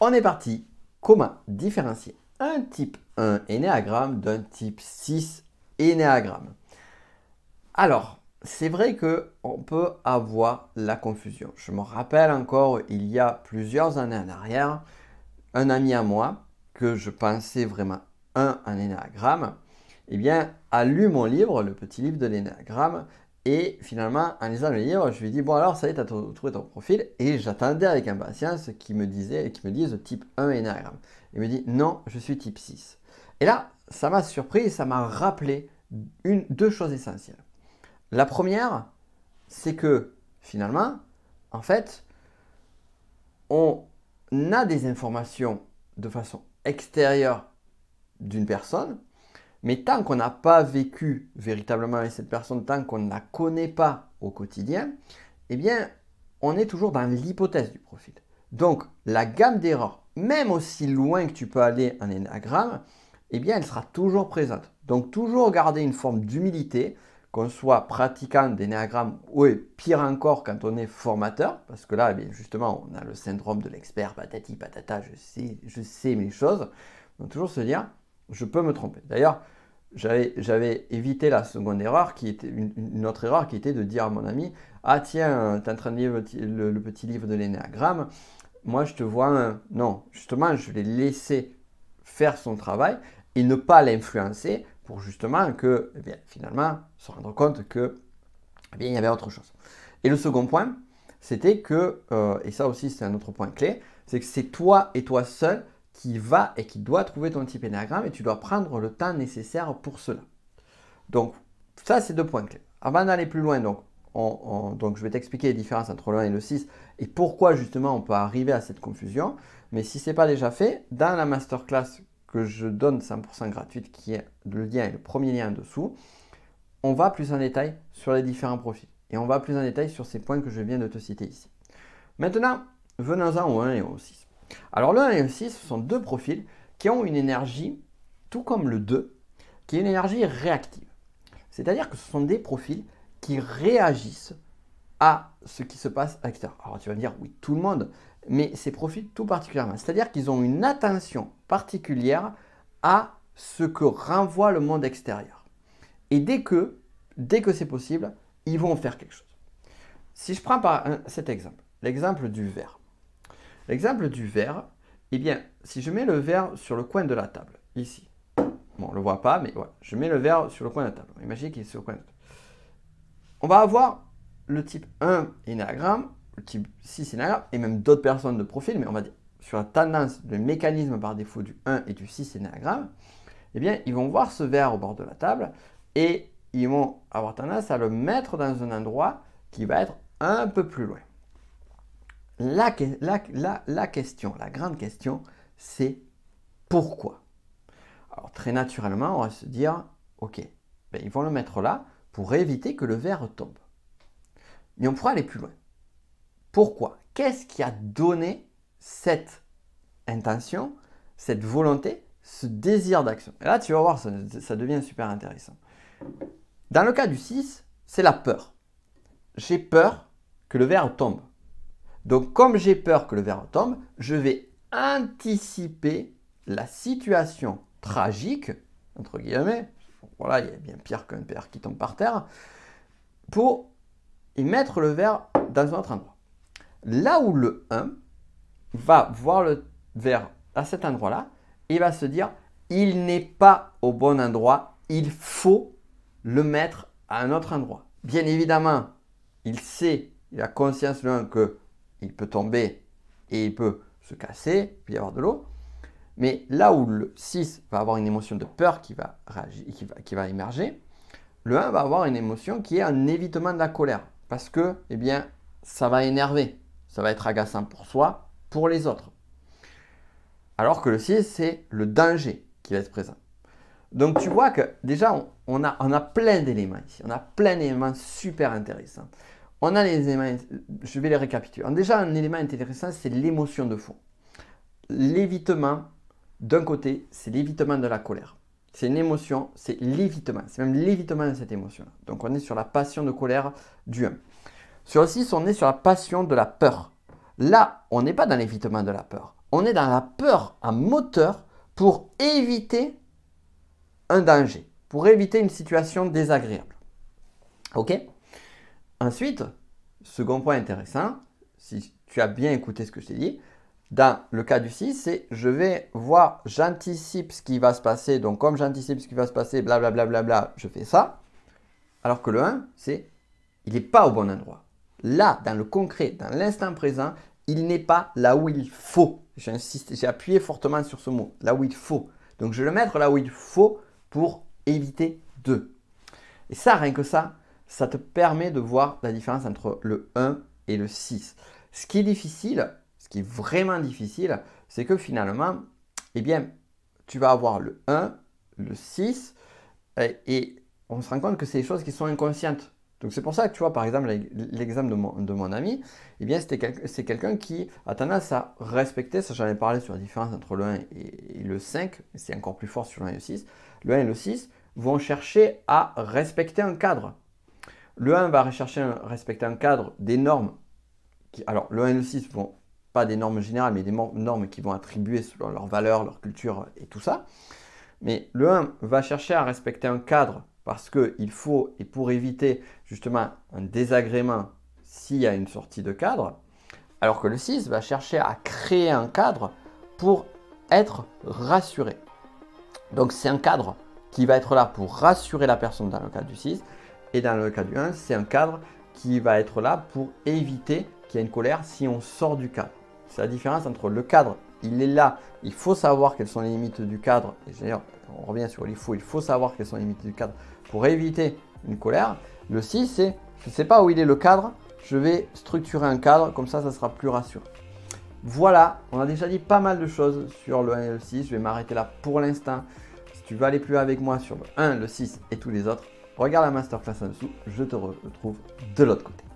On est parti. Comment différencier un type 1 énéagramme d'un type 6 énéagramme Alors, c'est vrai que on peut avoir la confusion. Je me rappelle encore il y a plusieurs années en arrière, un ami à moi que je pensais vraiment un énéagramme, eh bien, a lu mon livre, le petit livre de l'énéagramme, et finalement, en lisant le livre, je lui dis Bon, alors, ça y est, tu as trouvé ton profil. Et j'attendais avec impatience qu'il me, et qu'il me disent type 1 énagramme. Il me dit Non, je suis type 6. Et là, ça m'a surpris et ça m'a rappelé deux choses essentielles. La première, c'est que finalement, en fait, on a des informations de façon extérieure d'une personne mais tant qu'on n'a pas vécu véritablement avec cette personne, tant qu'on ne la connaît pas au quotidien, eh bien, on est toujours dans l'hypothèse du profil. Donc, la gamme d'erreurs, même aussi loin que tu peux aller en énagramme, eh bien, elle sera toujours présente. Donc, toujours garder une forme d'humilité, qu'on soit pratiquant d'énéagramme ou pire encore quand on est formateur, parce que là, eh bien, justement, on a le syndrome de l'expert, patati patata, je sais, je sais mes choses. Donc, toujours se dire, je peux me tromper. D'ailleurs, j'avais évité la seconde erreur, qui était une, autre erreur qui était de dire à mon ami Ah, tiens, tu es en train de lire le, petit livre de l'énéagramme. Moi, je te vois. Non, justement, je l'ai laissé faire son travail et ne pas l'influencer pour justement que, eh finalement, se rendre compte que eh bien, il y avait autre chose. Et le second point, c'était que, euh, et ça aussi, c'est un autre point clé, c'est que c'est toi et toi seul qui va et qui doit trouver ton type énagramme et tu dois prendre le temps nécessaire pour cela. Donc, ça, c'est deux points clés. Avant d'aller plus loin, donc, donc je vais t'expliquer les différences entre le 1 et le 6 et pourquoi justement on peut arriver à cette confusion. Mais si ce n'est pas déjà fait, dans la masterclass que je donne 100% gratuite, qui est le lien et le premier lien en dessous, on va plus en détail sur les différents profils et on va plus en détail sur ces points que je viens de te citer ici. Maintenant, venons-en au 1 et au 6. Alors le 1 et le 6, ce sont deux profils qui ont une énergie, tout comme le 2, qui est une énergie réactive. C'est-à-dire que ce sont des profils qui réagissent à ce qui se passe à l'extérieur. Alors tu vas me dire, oui, tout le monde, mais ces profils tout particulièrement. C'est-à-dire qu'ils ont une attention particulière à ce que renvoie le monde extérieur. Et dès que, dès que c'est possible, ils vont faire quelque chose. Si je prends par cet exemple, l'exemple du verre. L'exemple du verre, eh bien, si je mets le verre sur le coin de la table, ici, bon, on ne le voit pas, mais je mets le verre sur le coin de la table. Imaginez qu'il est sur le coin On va avoir le type 1 énagramme, le type 6 énagramme, et même d'autres personnes de profil, mais on va dire sur la tendance, le mécanisme par défaut du 1 et du 6 énagramme, eh bien, ils vont voir ce verre au bord de la table et ils vont avoir tendance à le mettre dans un endroit qui va être un peu plus loin la, question, la grande question, c'est pourquoi Alors très naturellement, on va se dire, ok, ben, ils vont le mettre là pour éviter que le verre tombe. Mais on pourra aller plus loin. Pourquoi Qu'est-ce qui a donné cette intention, cette volonté, ce désir d'action Et là, tu vas voir, ça devient super intéressant. Dans le cas du 6, c'est la peur. J'ai peur que le verre tombe. Donc comme j'ai peur que le verre tombe, je vais anticiper la situation tragique, entre guillemets, voilà, il y a bien pire qu'un père qui tombe par terre, pour y mettre le verre dans un autre endroit. Là où le 1 va voir le verre à cet endroit-là, il va se dire, il n'est pas au bon endroit, il faut le mettre à un autre endroit. Bien évidemment, il sait, il a conscience 1 que il peut tomber et il peut se casser, puis avoir de l'eau. Mais là où le 6 va avoir une émotion de peur qui va, qui va, qui va émerger, le 1 va avoir une émotion qui est un évitement de la colère. Parce que, eh bien, ça va énerver. Ça va être agaçant pour soi, pour les autres. Alors que le 6, c'est le danger qui va être présent. Donc tu vois que déjà, on, a, on a plein d'éléments ici. On a plein d'éléments super intéressants. On a les éléments, je vais les récapituler. déjà, un élément intéressant, c'est l'émotion de fond. L'évitement, d'un côté, c'est l'évitement de la colère. C'est une émotion, c'est l'évitement, c'est même l'évitement de cette émotion. là Donc on est sur la passion de colère du 1. Sur le 6, on est sur la passion de la peur. Là, on n'est pas dans l'évitement de la peur. On est dans la peur en moteur pour éviter un danger, pour éviter une situation désagréable. OK Ensuite, second point intéressant, si tu as bien écouté ce que je t'ai dit, dans le cas du 6, c'est je vais voir, j'anticipe ce qui va se passer, donc comme j'anticipe ce qui va se passer, blablabla, je fais ça. Alors que le 1, c'est il n'est pas au bon endroit. Là, dans le concret, dans l'instant présent, il n'est pas là où il faut. J'insiste, j'ai appuyé fortement sur ce mot, là où il faut. Donc je vais le mettre là où il faut pour éviter 2. Et ça, rien que ça, ça te permet de voir la différence entre le 1 et le 6. Ce qui est difficile, ce qui est vraiment difficile, c'est que finalement, eh bien, tu vas avoir le 1, le 6, et on se rend compte que c'est des choses qui sont inconscientes. Donc c'est pour ça que tu vois, par exemple, l'exemple de mon, ami, eh c'est quelqu'un qui a tendance à respecter, ça j'en ai parlé sur la différence entre le 1 et, et le 5, c'est encore plus fort sur le 1 et le 6, le 1 et le 6 vont chercher à respecter un cadre. Le 1 va rechercher à respecter un cadre des normes. Qui, alors, le 1 et le 6 vont pas des normes générales, mais des normes qui vont attribuer selon leur valeur, leur culture et tout ça. Mais le 1 va chercher à respecter un cadre parce qu'il faut, et pour éviter justement un désagrément s'il y a une sortie de cadre, alors que le 6 va chercher à créer un cadre pour être rassuré. Donc c'est un cadre qui va être là pour rassurer la personne dans le cadre du 6, et dans le cas du 1, c'est un cadre qui va être là pour éviter qu'il y ait une colère si on sort du cadre. C'est la différence entre le cadre, il est là, il faut savoir quelles sont les limites du cadre. Et d'ailleurs, on revient sur les faux, il faut savoir quelles sont les limites du cadre pour éviter une colère. Le 6, c'est je ne sais pas où il est le cadre, je vais structurer un cadre, comme ça, ça sera plus rassurant. Voilà, on a déjà dit pas mal de choses sur le 1 et le 6. Je vais m'arrêter là pour l'instant. Si tu veux aller plus loin avec moi sur le 1, le 6 et tous les autres, Regarde la masterclass en dessous, je te retrouve de l'autre côté.